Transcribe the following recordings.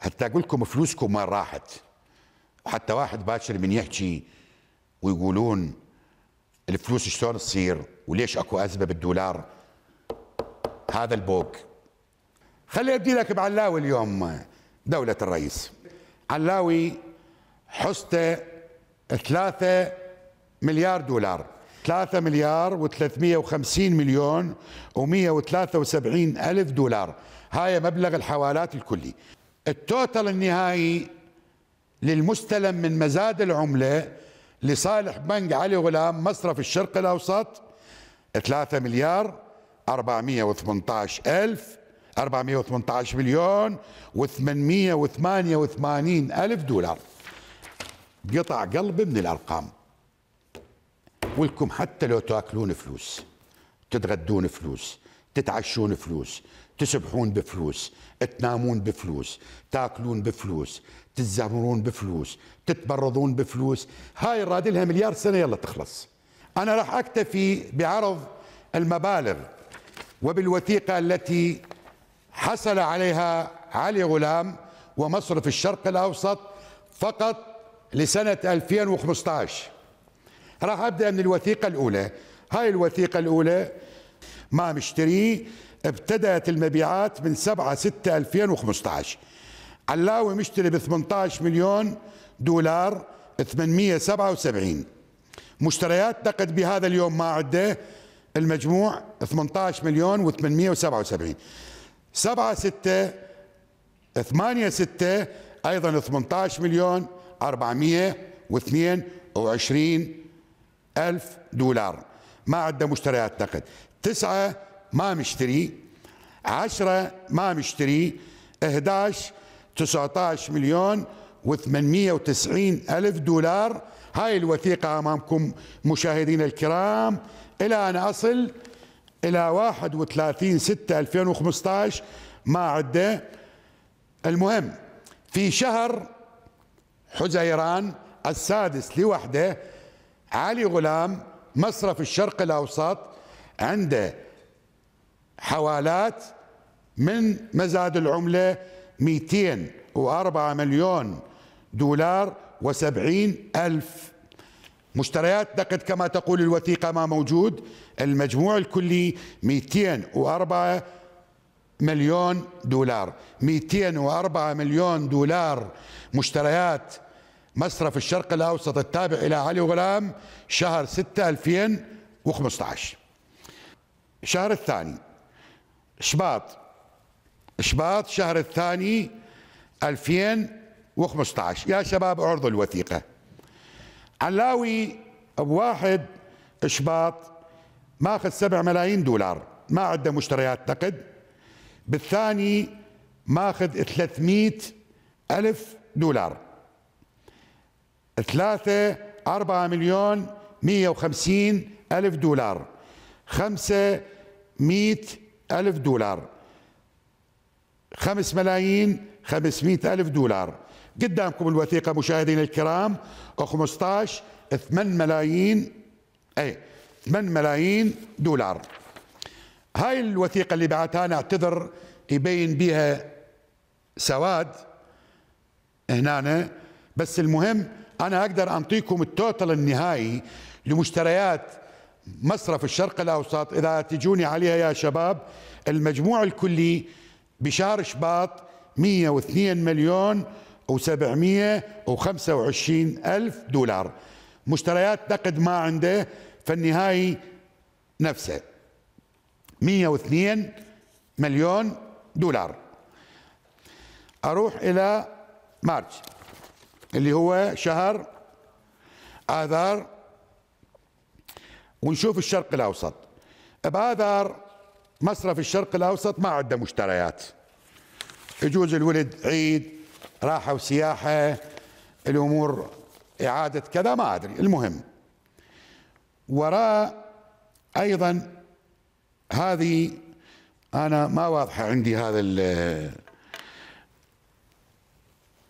حتى اقول لكم فلوسكم وين راحت وحتى واحد باكر من يحكي ويقولون الفلوس شلون تصير وليش اكو ازمه بالدولار هذا البوك خليني ابدي لك بعلاوي اليوم دوله الرئيس علاوي حصته 3 مليار دولار 3 مليار و350 مليون و173 ألف دولار هاي مبلغ الحوالات الكلي التوتال النهائي للمستلم من مزاد العملة لصالح بنك علي غلام مصرف الشرق الأوسط 3 مليار 418 ألف 418 مليون و888 ألف دولار قطع قلبي من الأرقام ولكم حتى لو تاكلون فلوس تتغدون فلوس تتعشون فلوس تسبحون بفلوس تنامون بفلوس تاكلون بفلوس تتزمرون بفلوس تتبرضون بفلوس هاي الراد لها مليار سنه يلا تخلص انا راح اكتفي بعرض المبالغ وبالوثيقه التي حصل عليها علي غلام ومصرف الشرق الاوسط فقط لسنه 2015 راح ابدا من الوثيقه الاولى هاي الوثيقه الاولى ما مشتريه ابتدأت المبيعات من 7 6 2015 علاوي مشتري ب 18 مليون دولار 877 مشتريات نقد بهذا اليوم ما عده المجموع 18 مليون و877 7 6 8 6 ايضا 18 مليون 422 الف دولار ما عندنا مشتريات نقد 9 ما مشتري 10 ما مشتري 11 19 مليون و890 ألف دولار هاي الوثيقة أمامكم مشاهدين الكرام إلى أن أصل إلى 31 6 2015 ما عدة المهم في شهر حزيران السادس لوحده علي غلام مصرف الشرق الأوسط عنده حوالات من مزاد العملة 204 مليون دولار و70 ألف مشتريات نقد كما تقول الوثيقة ما موجود المجموع الكلي 204 مليون دولار 204 مليون دولار مشتريات مصرف الشرق الأوسط التابع إلى علي غلام شهر 6 2015 الشهر الثاني شباط شباط شهر الثاني 2015 يا شباب اعرضوا الوثيقة علاوي بواحد شباط ماخذ 7 ملايين دولار ما عنده مشتريات نقد بالثاني ماخذ 300 ألف دولار ثلاثة أربعة مليون مية وخمسين ألف دولار خمسة مئة ألف دولار خمس ملايين خمسمائة ألف دولار قدامكم الوثيقة مشاهدينا الكرام 15 8 ملايين أي 8 ملايين دولار هاي الوثيقة اللي بعتها اعتذر يبين بها سواد هنا بس المهم أنا أقدر أعطيكم التوتل النهائي لمشتريات مصرف الشرق الاوسط اذا تجوني عليها يا شباب المجموع الكلي بشهر شباط 102 مليون و725 ألف دولار مشتريات نقد ما عنده فالنهائي نفسه 102 مليون دولار أروح إلى مارس اللي هو شهر آذار ونشوف الشرق الاوسط بادر مصرف الشرق الاوسط ما عنده مشتريات يجوز الولد عيد راحه وسياحه الامور اعاده كذا ما ادري المهم وراء ايضا هذه انا ما واضحه عندي هذا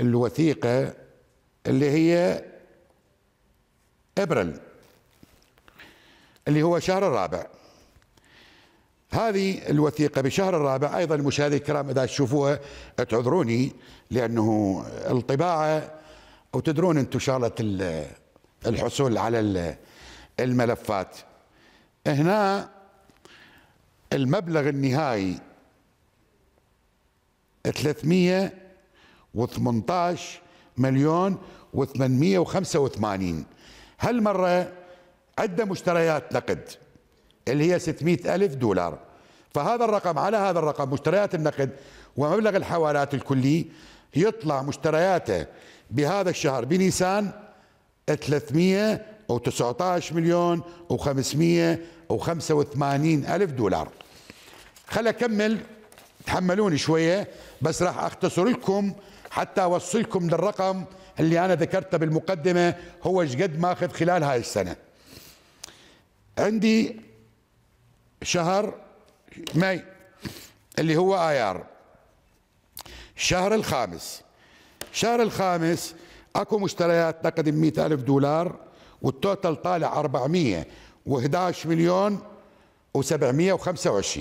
الوثيقه اللي هي ابريل اللي هو شهر الرابع هذه الوثيقه بشهر الرابع ايضا المشاهدين الكرام اذا تشوفوها تعذروني لانه الطباعه وتدرون انتم شغله الحصول على الملفات هنا المبلغ النهائي 318 مليون و885 هالمره عدة مشتريات نقد اللي هي 600 ألف دولار فهذا الرقم على هذا الرقم مشتريات النقد ومبلغ الحوالات الكلي يطلع مشترياته بهذا الشهر بنيسان 319 مليون و585 ألف دولار خل أكمل تحملوني شوية بس راح أختصر لكم حتى أوصلكم للرقم اللي أنا ذكرته بالمقدمة هو ايش قد ماخذ خلال هاي السنة عندي شهر ماي اللي هو ايار الشهر الخامس الشهر الخامس اكو مشتريات نقد ب 100000 دولار والتوتال طالع 411 مليون و725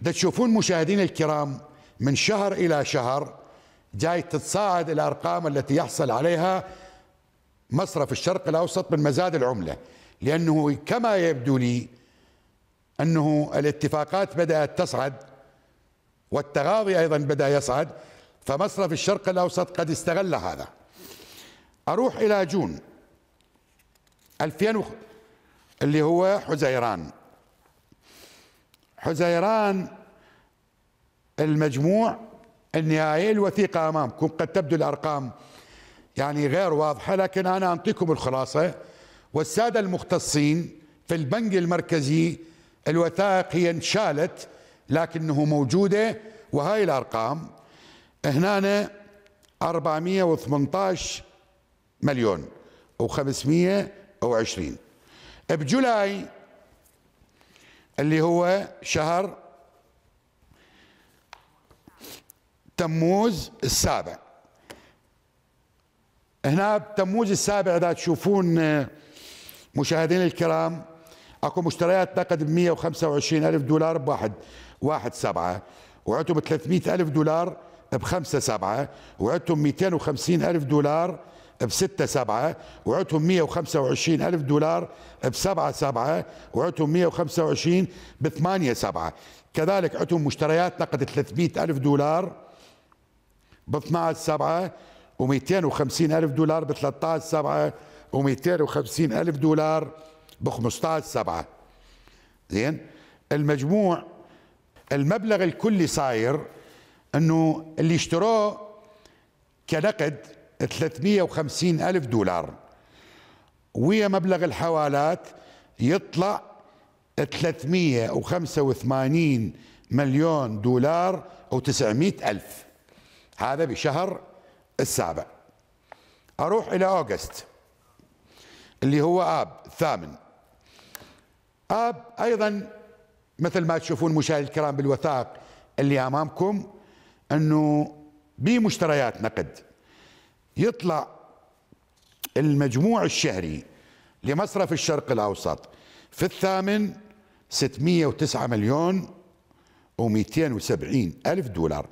دا تشوفون مشاهدينا الكرام من شهر الى شهر جاي تتصاعد الارقام التي يحصل عليها مصرف الشرق الاوسط من مزاد العمله لأنه كما يبدو لي أنه الاتفاقات بدأت تصعد والتغاضي أيضا بدأ يصعد فمصرف الشرق الأوسط قد استغل هذا أروح إلى جون 2000 اللي هو حزيران حزيران المجموع النهائي الوثيقة أمامكم قد تبدو الأرقام يعني غير واضحة لكن أنا أعطيكم الخلاصة والسادة المختصين في البنك المركزي الوثائق هي انشالت لكنه موجودة وهاي الأرقام هنا 418 مليون و520 بجولاي اللي هو شهر تموز السابع هنا بتموز السابع اذا تشوفون مشاهدين الكرام اكو مشتريات نقد ب 125 الف دولار بواحد واحد سبعة وعندهم 300 الف دولار بخمسة سبعة وعدتم 250 الف دولار بستة سبعة وعدتم 125 ألف دولار بسبعة سبعة وعدتم 125 بثمانية سبعة كذلك عدتم مشتريات نقد 300 ألف دولار ب 12 سبعة و250 ألف دولار ب 13 سبعة و250 ألف دولار ب 15 7 زين المجموع المبلغ الكلي صاير انه اللي اشتروه كنقد 350 ألف دولار ويا مبلغ الحوالات يطلع 385 مليون دولار و 900 ألف هذا بشهر السابع أروح إلى أوغست اللي هو اب الثامن اب ايضا مثل ما تشوفون مشاهدي الكرام بالوثائق اللي امامكم انه بمشتريات نقد يطلع المجموع الشهري لمصرف الشرق الاوسط في الثامن 609 مليون و270 الف دولار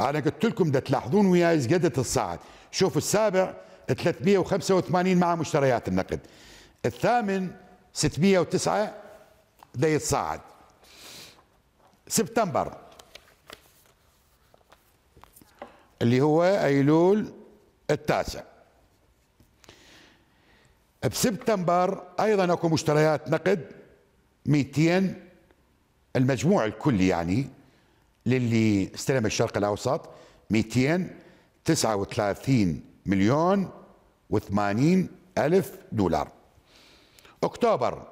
انا قلت لكم ده تلاحظون وياي قد الصاعد شوفوا السابع 385 مع مشتريات النقد الثامن 609 بده يتصاعد سبتمبر اللي هو ايلول التاسع بسبتمبر ايضا اكو مشتريات نقد 200 المجموع الكلي يعني للي استلم الشرق الاوسط 239 مليون وثمانين ألف دولار أكتوبر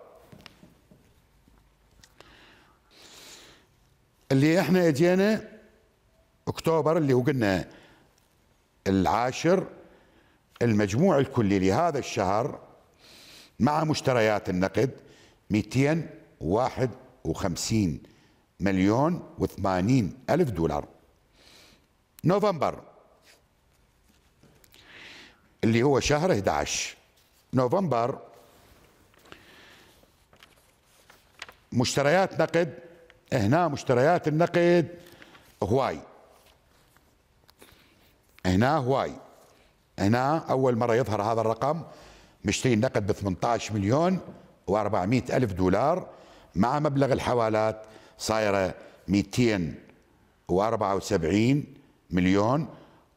اللي احنا اجينا أكتوبر اللي هو قلنا العاشر المجموع الكلي لهذا الشهر مع مشتريات النقد 251 مليون و80 ألف دولار نوفمبر اللي هو شهر 11 نوفمبر مشتريات نقد هنا مشتريات النقد هواي هنا هواي هنا أول مرة يظهر هذا الرقم مشتري النقد ب 18 مليون و400 ألف دولار مع مبلغ الحوالات صايرة 274 مليون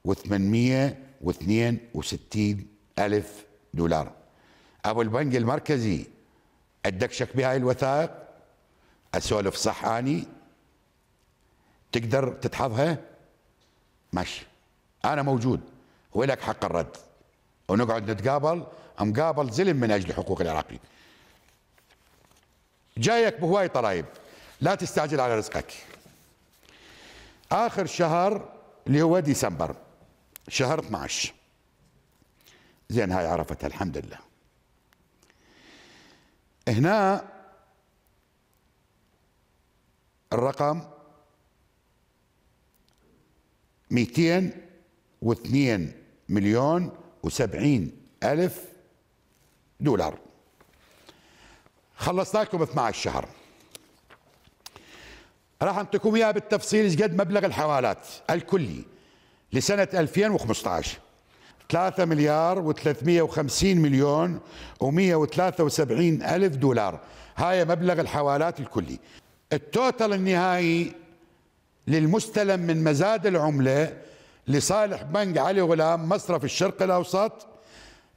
و800 وستين ألف دولار أبو البنك المركزي أدكشك بهاي الوثائق أسولف صح أني تقدر تدحضها ماشي أنا موجود ولك حق الرد ونقعد نتقابل مقابل زلم من أجل حقوق العراقيين جايك بهواي طرايب لا تستعجل على رزقك آخر شهر اللي هو ديسمبر شهر 12 زين هاي عرفتها الحمد لله هنا الرقم 202 مليون و70 ألف دولار خلصنا لكم 12 شهر راح انطيكم اياها بالتفصيل ايش قد مبلغ الحوالات الكلي لسنة 2015 3 مليار و350 مليون و173 ألف دولار هاي مبلغ الحوالات الكلي التوتال النهائي للمستلم من مزاد العملة لصالح بنك علي غلام مصرف الشرق الأوسط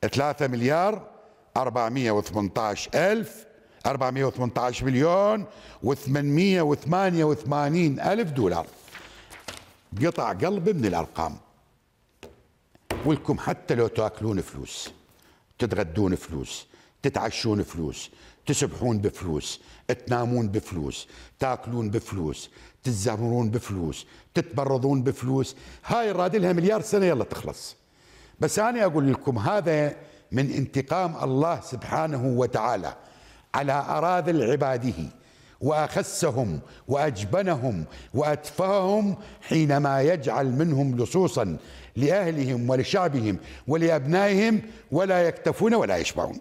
3 مليار 418 ألف 418 مليون و888 ألف دولار قطع قلب من الارقام ولكم حتى لو تاكلون فلوس تتغدون فلوس تتعشون فلوس تسبحون بفلوس تنامون بفلوس تاكلون بفلوس تتزهرون بفلوس تتبرضون بفلوس هاي الراد لها مليار سنه يلا تخلص بس انا اقول لكم هذا من انتقام الله سبحانه وتعالى على اراذل عباده واخسهم واجبنهم واتفههم حينما يجعل منهم لصوصا لاهلهم ولشعبهم ولابنائهم ولا يكتفون ولا يشبعون